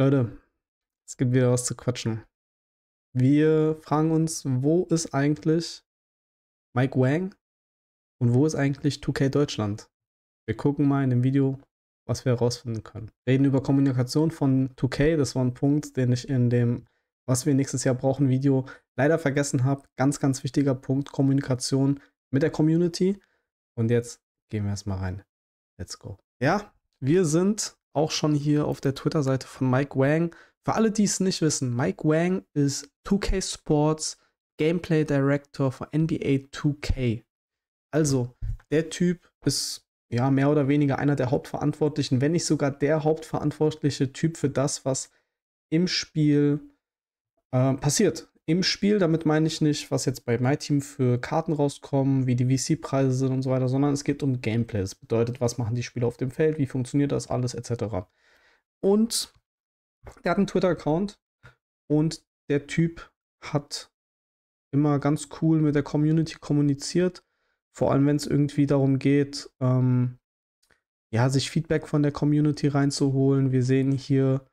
Leute, es gibt wieder was zu quatschen. Wir fragen uns, wo ist eigentlich Mike Wang und wo ist eigentlich 2K Deutschland? Wir gucken mal in dem Video, was wir herausfinden können. Reden über Kommunikation von 2K, das war ein Punkt, den ich in dem Was wir nächstes Jahr brauchen Video leider vergessen habe. Ganz, ganz wichtiger Punkt, Kommunikation mit der Community. Und jetzt gehen wir erstmal rein. Let's go. Ja, wir sind auch schon hier auf der Twitter-Seite von Mike Wang. Für alle, die es nicht wissen, Mike Wang ist 2K Sports Gameplay Director von NBA 2K. Also, der Typ ist ja mehr oder weniger einer der Hauptverantwortlichen, wenn nicht sogar der hauptverantwortliche Typ für das, was im Spiel äh, passiert im Spiel. Damit meine ich nicht, was jetzt bei Team für Karten rauskommen, wie die VC-Preise sind und so weiter, sondern es geht um Gameplay. Das bedeutet, was machen die Spieler auf dem Feld, wie funktioniert das alles, etc. Und der hat einen Twitter-Account und der Typ hat immer ganz cool mit der Community kommuniziert, vor allem wenn es irgendwie darum geht, ähm, ja, sich Feedback von der Community reinzuholen. Wir sehen hier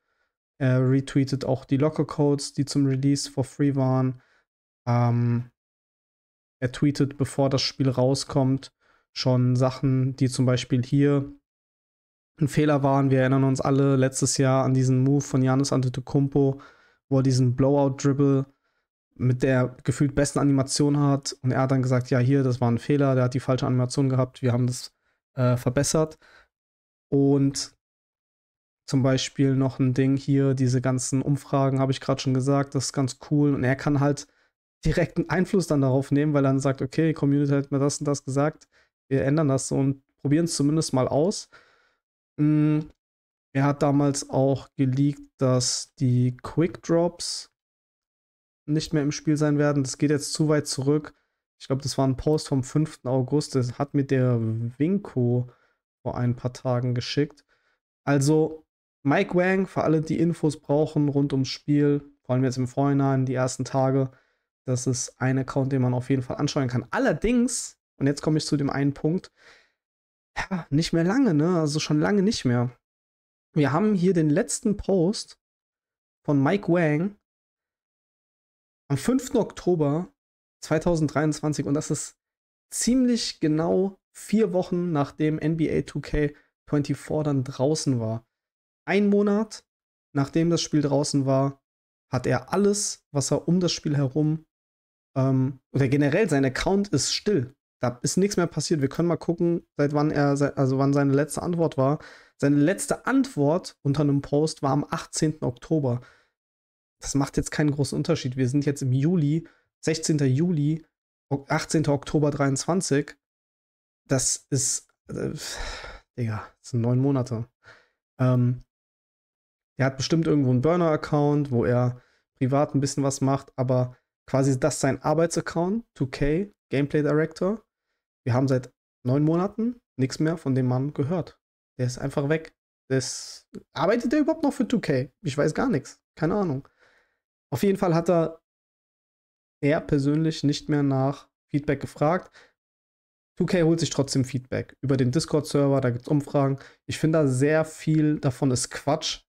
er retweetet auch die Lockercodes, die zum Release for free waren. Ähm, er tweetet, bevor das Spiel rauskommt, schon Sachen, die zum Beispiel hier ein Fehler waren. Wir erinnern uns alle letztes Jahr an diesen Move von Janis Antetokounmpo, wo er diesen Blowout-Dribble mit der gefühlt besten Animation hat. Und er hat dann gesagt, ja, hier, das war ein Fehler, der hat die falsche Animation gehabt, wir haben das äh, verbessert. Und zum Beispiel noch ein Ding hier, diese ganzen Umfragen habe ich gerade schon gesagt, das ist ganz cool. Und er kann halt direkten Einfluss dann darauf nehmen, weil er dann sagt, okay, Community hat mir das und das gesagt, wir ändern das so und probieren es zumindest mal aus. Hm, er hat damals auch geleakt, dass die Quick Drops nicht mehr im Spiel sein werden. Das geht jetzt zu weit zurück. Ich glaube, das war ein Post vom 5. August. Das hat mir der Winko vor ein paar Tagen geschickt. Also, Mike Wang, für alle, die Infos brauchen rund ums Spiel, vor allem jetzt im Vorhinein, die ersten Tage, das ist ein Account, den man auf jeden Fall anschauen kann. Allerdings, und jetzt komme ich zu dem einen Punkt, ja, nicht mehr lange, ne? Also schon lange nicht mehr. Wir haben hier den letzten Post von Mike Wang am 5. Oktober 2023 und das ist ziemlich genau vier Wochen nachdem NBA 2K 24 dann draußen war ein Monat, nachdem das Spiel draußen war, hat er alles, was er um das Spiel herum ähm, oder generell sein Account ist still. Da ist nichts mehr passiert. Wir können mal gucken, seit wann er, also wann seine letzte Antwort war. Seine letzte Antwort unter einem Post war am 18. Oktober. Das macht jetzt keinen großen Unterschied. Wir sind jetzt im Juli, 16. Juli, 18. Oktober 23. Das ist, äh, Digga, das sind neun Monate. Ähm, er hat bestimmt irgendwo einen Burner-Account, wo er privat ein bisschen was macht, aber quasi das sein Arbeitsaccount, 2K, Gameplay Director. Wir haben seit neun Monaten nichts mehr von dem Mann gehört. Der ist einfach weg. Das, arbeitet er überhaupt noch für 2K? Ich weiß gar nichts. Keine Ahnung. Auf jeden Fall hat er, er persönlich nicht mehr nach Feedback gefragt. 2K holt sich trotzdem Feedback über den Discord-Server, da gibt es Umfragen. Ich finde da sehr viel davon ist Quatsch,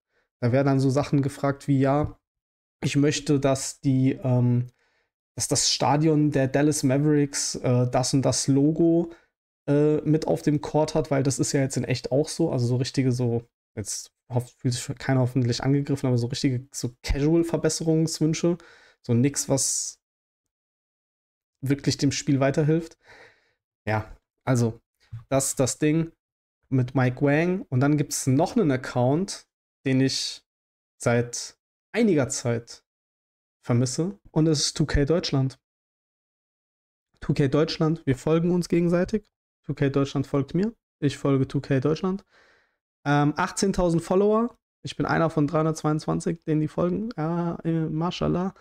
da werden dann so Sachen gefragt wie, ja, ich möchte, dass die, ähm, dass das Stadion der Dallas Mavericks äh, das und das Logo äh, mit auf dem Court hat, weil das ist ja jetzt in echt auch so, also so richtige so, jetzt fühlt sich keiner hoffentlich angegriffen, aber so richtige so Casual-Verbesserungswünsche, so nix, was wirklich dem Spiel weiterhilft. Ja, also das ist das Ding mit Mike Wang und dann gibt es noch einen Account, den ich seit einiger Zeit vermisse. Und es ist 2K Deutschland. 2K Deutschland, wir folgen uns gegenseitig. 2K Deutschland folgt mir. Ich folge 2K Deutschland. Ähm, 18.000 Follower. Ich bin einer von 322, denen die folgen. Ja, äh, mashallah.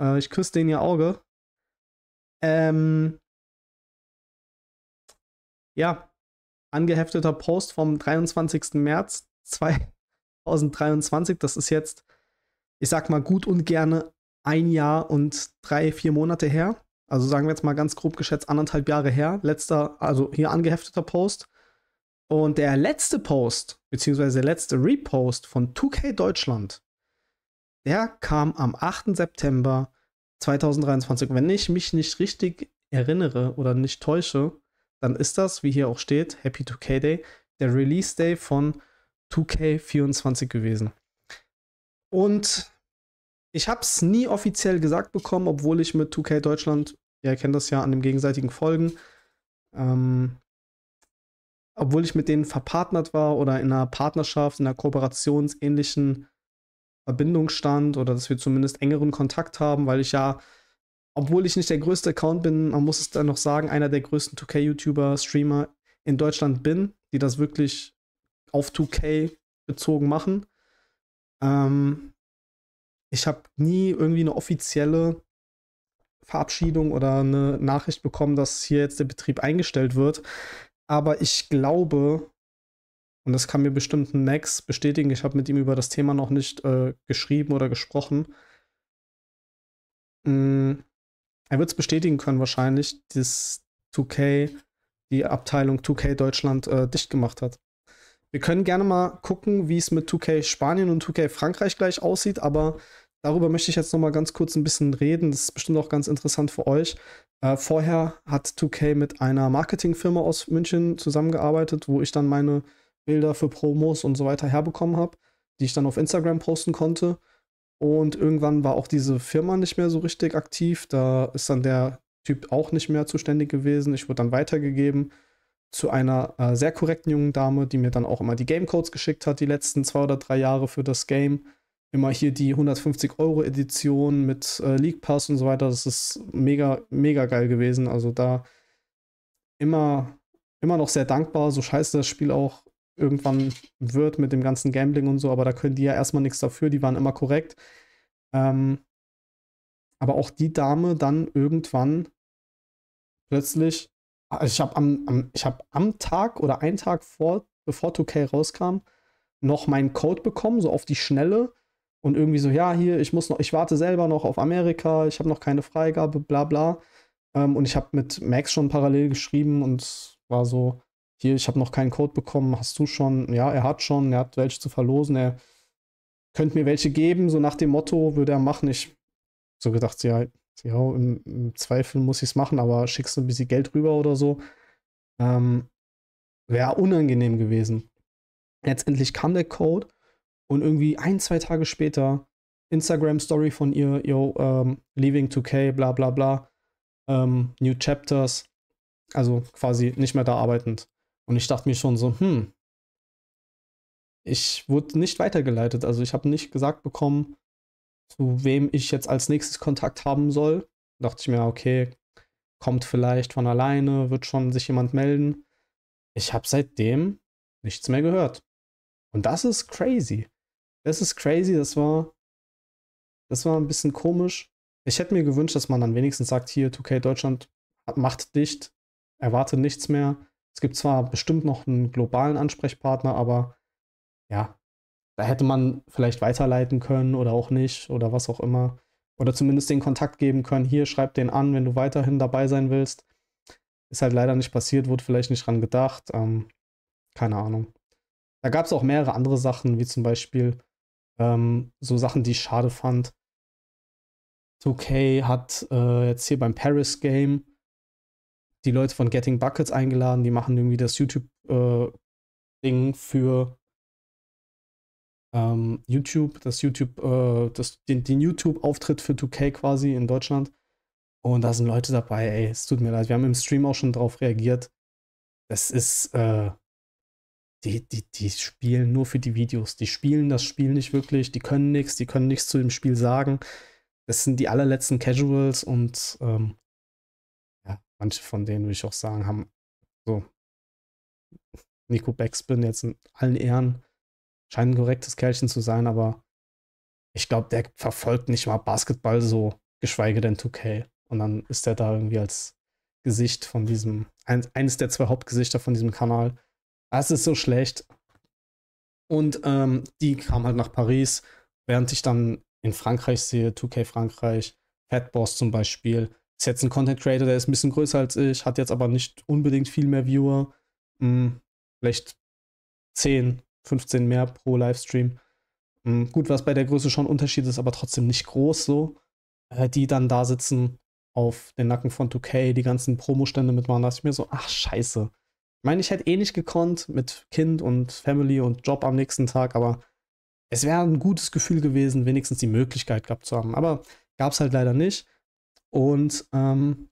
Äh, ich küsse denen ihr Auge. Ähm, ja, angehefteter Post vom 23. März 2, 2023. Das ist jetzt, ich sag mal, gut und gerne ein Jahr und drei, vier Monate her. Also sagen wir jetzt mal ganz grob geschätzt anderthalb Jahre her. Letzter, also hier angehefteter Post. Und der letzte Post, beziehungsweise der letzte Repost von 2K Deutschland, der kam am 8. September 2023. Wenn ich mich nicht richtig erinnere oder nicht täusche, dann ist das, wie hier auch steht, Happy 2K Day, der Release Day von 2K24 gewesen. Und ich habe es nie offiziell gesagt bekommen, obwohl ich mit 2K Deutschland, ihr kennt das ja an dem gegenseitigen Folgen, ähm, obwohl ich mit denen verpartnert war oder in einer Partnerschaft, in einer kooperationsähnlichen Verbindung stand oder dass wir zumindest engeren Kontakt haben, weil ich ja, obwohl ich nicht der größte Account bin, man muss es dann noch sagen, einer der größten 2K-YouTuber, Streamer in Deutschland bin, die das wirklich auf 2K bezogen machen. Ähm, ich habe nie irgendwie eine offizielle Verabschiedung oder eine Nachricht bekommen, dass hier jetzt der Betrieb eingestellt wird. Aber ich glaube, und das kann mir bestimmt Max bestätigen, ich habe mit ihm über das Thema noch nicht äh, geschrieben oder gesprochen. Mm, er wird es bestätigen können wahrscheinlich, dass 2K, die Abteilung 2K Deutschland äh, dicht gemacht hat. Wir können gerne mal gucken, wie es mit 2K Spanien und 2K Frankreich gleich aussieht, aber darüber möchte ich jetzt noch mal ganz kurz ein bisschen reden. Das ist bestimmt auch ganz interessant für euch. Äh, vorher hat 2K mit einer Marketingfirma aus München zusammengearbeitet, wo ich dann meine Bilder für Promos und so weiter herbekommen habe, die ich dann auf Instagram posten konnte. Und irgendwann war auch diese Firma nicht mehr so richtig aktiv. Da ist dann der Typ auch nicht mehr zuständig gewesen. Ich wurde dann weitergegeben zu einer äh, sehr korrekten jungen Dame, die mir dann auch immer die Gamecodes geschickt hat, die letzten zwei oder drei Jahre für das Game. Immer hier die 150 Euro Edition mit äh, League Pass und so weiter. Das ist mega, mega geil gewesen. Also da immer, immer noch sehr dankbar, so scheiße das Spiel auch irgendwann wird mit dem ganzen Gambling und so, aber da können die ja erstmal nichts dafür, die waren immer korrekt. Ähm, aber auch die Dame dann irgendwann plötzlich also ich habe am, am, hab am Tag oder einen Tag vor, bevor 2K rauskam, noch meinen Code bekommen, so auf die Schnelle. Und irgendwie so, ja, hier, ich muss noch, ich warte selber noch auf Amerika, ich habe noch keine Freigabe, bla bla. Ähm, und ich habe mit Max schon parallel geschrieben und war so, hier, ich habe noch keinen Code bekommen, hast du schon? Ja, er hat schon, er hat welche zu verlosen, er könnte mir welche geben, so nach dem Motto, würde er machen. Ich so gedacht, ja, ja, im, im Zweifel muss ich es machen, aber schickst du ein bisschen Geld rüber oder so. Ähm, Wäre unangenehm gewesen. Letztendlich kam der Code und irgendwie ein, zwei Tage später Instagram-Story von ihr, yo, um, ähm, leaving 2K, bla bla bla, um, ähm, new chapters, also quasi nicht mehr da arbeitend. Und ich dachte mir schon so, hm, ich wurde nicht weitergeleitet, also ich habe nicht gesagt bekommen, zu wem ich jetzt als nächstes Kontakt haben soll. Dachte ich mir, okay, kommt vielleicht von alleine, wird schon sich jemand melden. Ich habe seitdem nichts mehr gehört. Und das ist crazy. Das ist crazy, das war das war ein bisschen komisch. Ich hätte mir gewünscht, dass man dann wenigstens sagt, hier 2K Deutschland macht dicht, erwarte nichts mehr. Es gibt zwar bestimmt noch einen globalen Ansprechpartner, aber ja, da hätte man vielleicht weiterleiten können oder auch nicht oder was auch immer. Oder zumindest den Kontakt geben können. Hier, schreib den an, wenn du weiterhin dabei sein willst. Ist halt leider nicht passiert, wurde vielleicht nicht dran gedacht. Ähm, keine Ahnung. Da gab es auch mehrere andere Sachen, wie zum Beispiel ähm, so Sachen, die ich schade fand. 2K hat äh, jetzt hier beim Paris Game die Leute von Getting Buckets eingeladen. Die machen irgendwie das YouTube-Ding äh, für ähm, YouTube, das YouTube, äh, das, den, den YouTube-Auftritt für 2K quasi in Deutschland. Und da sind Leute dabei, ey, es tut mir leid. Wir haben im Stream auch schon drauf reagiert. Das ist, äh, die, die, die spielen nur für die Videos. Die spielen das Spiel nicht wirklich, die können nichts, die können nichts zu dem Spiel sagen. Das sind die allerletzten Casuals und ähm, ja, manche von denen, würde ich auch sagen, haben so Nico Backspin jetzt in allen Ehren scheint ein korrektes Kerlchen zu sein, aber ich glaube, der verfolgt nicht mal Basketball so, geschweige denn 2K. Und dann ist der da irgendwie als Gesicht von diesem, eines der zwei Hauptgesichter von diesem Kanal. Das ist so schlecht. Und ähm, die kam halt nach Paris, während ich dann in Frankreich sehe, 2K Frankreich, Fatboss zum Beispiel. Ist jetzt ein Content Creator, der ist ein bisschen größer als ich, hat jetzt aber nicht unbedingt viel mehr Viewer. Hm, vielleicht 10, 15 mehr pro Livestream. Hm, gut, was bei der Größe schon ein Unterschied ist, aber trotzdem nicht groß so. Äh, die dann da sitzen auf den Nacken von 2K, die ganzen Promostände mitmachen, dachte ich mir so, ach scheiße. Ich meine, ich hätte eh nicht gekonnt mit Kind und Family und Job am nächsten Tag, aber es wäre ein gutes Gefühl gewesen, wenigstens die Möglichkeit gehabt zu haben. Aber gab es halt leider nicht. Und ähm,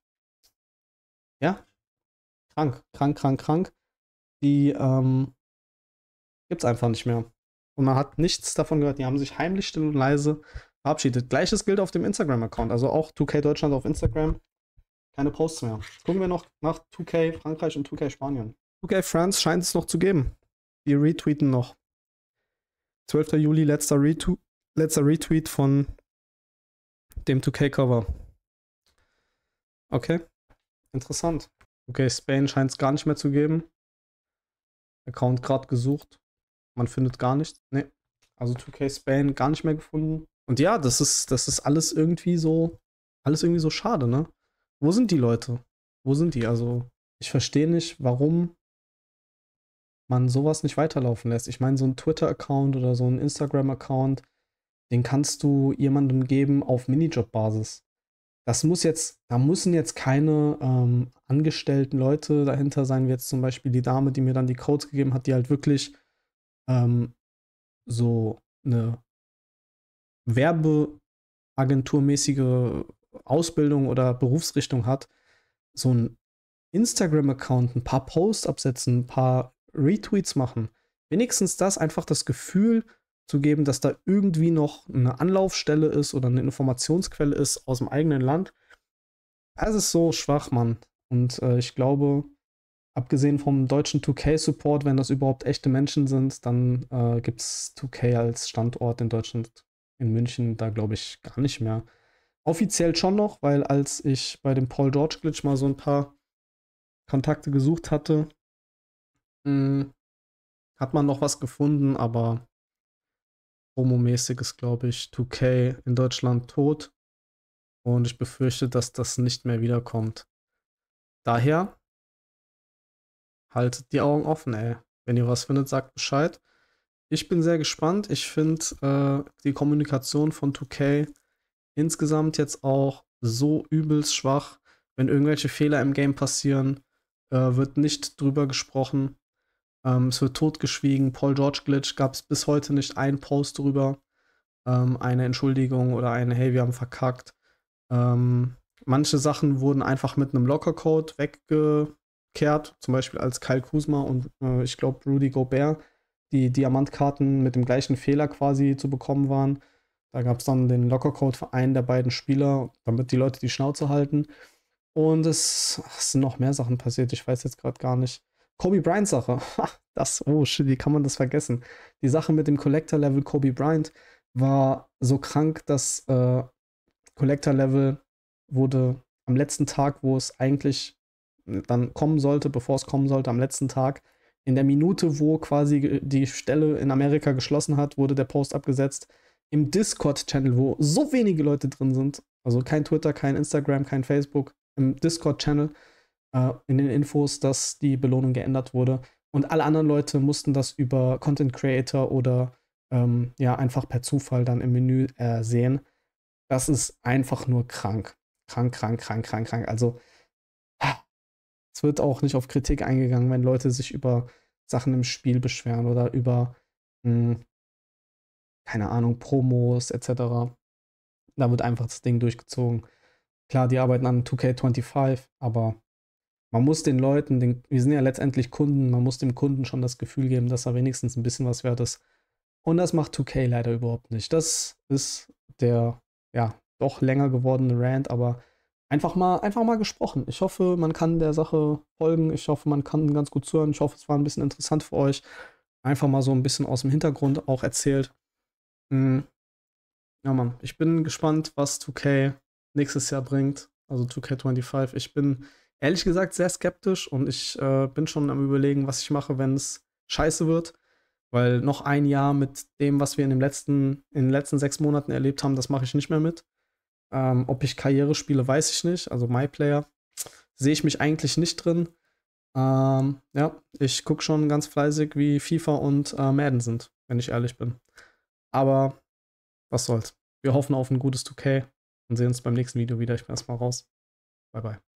ja, krank, krank, krank, krank. Die ähm, gibt es einfach nicht mehr. Und man hat nichts davon gehört. Die haben sich heimlich still und leise verabschiedet. Gleiches gilt auf dem Instagram-Account. Also auch 2K Deutschland auf Instagram. Keine Posts mehr. Jetzt gucken wir noch nach 2K Frankreich und 2K Spanien. 2K France scheint es noch zu geben. Die retweeten noch. 12. Juli, letzter, Retu letzter Retweet von dem 2K-Cover. Okay. Interessant. Okay, Spain scheint es gar nicht mehr zu geben. Account gerade gesucht. Man findet gar nichts. Nee. Also 2K Spain gar nicht mehr gefunden. Und ja, das ist, das ist alles irgendwie so, alles irgendwie so schade, ne? Wo sind die Leute? Wo sind die? Also, ich verstehe nicht, warum man sowas nicht weiterlaufen lässt. Ich meine, so ein Twitter-Account oder so ein Instagram-Account, den kannst du jemandem geben auf Minijob-Basis. Das muss jetzt, da müssen jetzt keine ähm, angestellten Leute dahinter sein, wie jetzt zum Beispiel die Dame, die mir dann die Codes gegeben hat, die halt wirklich ähm, so eine Werbeagenturmäßige Ausbildung oder Berufsrichtung hat, so ein Instagram-Account, ein paar Posts absetzen, ein paar Retweets machen, wenigstens das einfach das Gefühl zu geben, dass da irgendwie noch eine Anlaufstelle ist oder eine Informationsquelle ist aus dem eigenen Land. Das ist so schwach, Mann. Und äh, ich glaube, abgesehen vom deutschen 2K-Support, wenn das überhaupt echte Menschen sind, dann äh, gibt es 2K als Standort in Deutschland, in München, da glaube ich gar nicht mehr. Offiziell schon noch, weil als ich bei dem Paul George Glitch mal so ein paar Kontakte gesucht hatte, mh, hm, hat man noch was gefunden, aber promomäßig ist, glaube ich, 2K in Deutschland tot. Und ich befürchte, dass das nicht mehr wiederkommt. Daher haltet die Augen offen, ey. Wenn ihr was findet, sagt Bescheid. Ich bin sehr gespannt. Ich finde äh, die Kommunikation von 2K insgesamt jetzt auch so übelst schwach. Wenn irgendwelche Fehler im Game passieren, äh, wird nicht drüber gesprochen. Ähm, es wird totgeschwiegen. Paul George Glitch gab es bis heute nicht einen Post drüber. Ähm, eine Entschuldigung oder eine, hey, wir haben verkackt. Ähm, manche Sachen wurden einfach mit einem Lockercode wegge zurückkehrt, zum Beispiel als Kyle Kuzma und äh, ich glaube Rudy Gobert, die Diamantkarten mit dem gleichen Fehler quasi zu bekommen waren. Da gab es dann den lockercode für einen der beiden Spieler, damit die Leute die Schnauze halten. Und es, ach, es sind noch mehr Sachen passiert, ich weiß jetzt gerade gar nicht. Kobe Bryant Sache. Das, oh shit, wie kann man das vergessen? Die Sache mit dem Collector Level Kobe Bryant war so krank, dass äh, Collector Level wurde am letzten Tag, wo es eigentlich dann kommen sollte, bevor es kommen sollte, am letzten Tag. In der Minute, wo quasi die Stelle in Amerika geschlossen hat, wurde der Post abgesetzt. Im Discord-Channel, wo so wenige Leute drin sind, also kein Twitter, kein Instagram, kein Facebook, im Discord-Channel äh, in den Infos, dass die Belohnung geändert wurde. Und alle anderen Leute mussten das über Content Creator oder ähm, ja, einfach per Zufall dann im Menü äh, sehen. Das ist einfach nur krank. Krank, krank, krank, krank, krank. Also es wird auch nicht auf Kritik eingegangen, wenn Leute sich über Sachen im Spiel beschweren oder über, mh, hm, keine Ahnung, Promos etc. Da wird einfach das Ding durchgezogen. Klar, die arbeiten an 2K25, aber man muss den Leuten, den, wir sind ja letztendlich Kunden, man muss dem Kunden schon das Gefühl geben, dass er wenigstens ein bisschen was wert ist. Und das macht 2K leider überhaupt nicht. Das ist der, ja, doch länger gewordene Rant, aber einfach mal, einfach mal gesprochen. Ich hoffe, man kann der Sache folgen. Ich hoffe, man kann ganz gut zuhören. Ich hoffe, es war ein bisschen interessant für euch. Einfach mal so ein bisschen aus dem Hintergrund auch erzählt. Hm. Ja, Mann, ich bin gespannt, was 2K nächstes Jahr bringt. Also 2K25. Ich bin ehrlich gesagt sehr skeptisch und ich äh, bin schon am Überlegen, was ich mache, wenn es scheiße wird. Weil noch ein Jahr mit dem, was wir in, dem letzten, in den letzten sechs Monaten erlebt haben, das mache ich nicht mehr mit. Ähm, ob ich Karriere spiele, weiß ich nicht. Also MyPlayer sehe ich mich eigentlich nicht drin. Ähm, ja, ich gucke schon ganz fleißig, wie FIFA und äh, Madden sind, wenn ich ehrlich bin. Aber was soll's. Wir hoffen auf ein gutes 2K und sehen uns beim nächsten Video wieder. Ich bin erstmal raus. Bye, bye.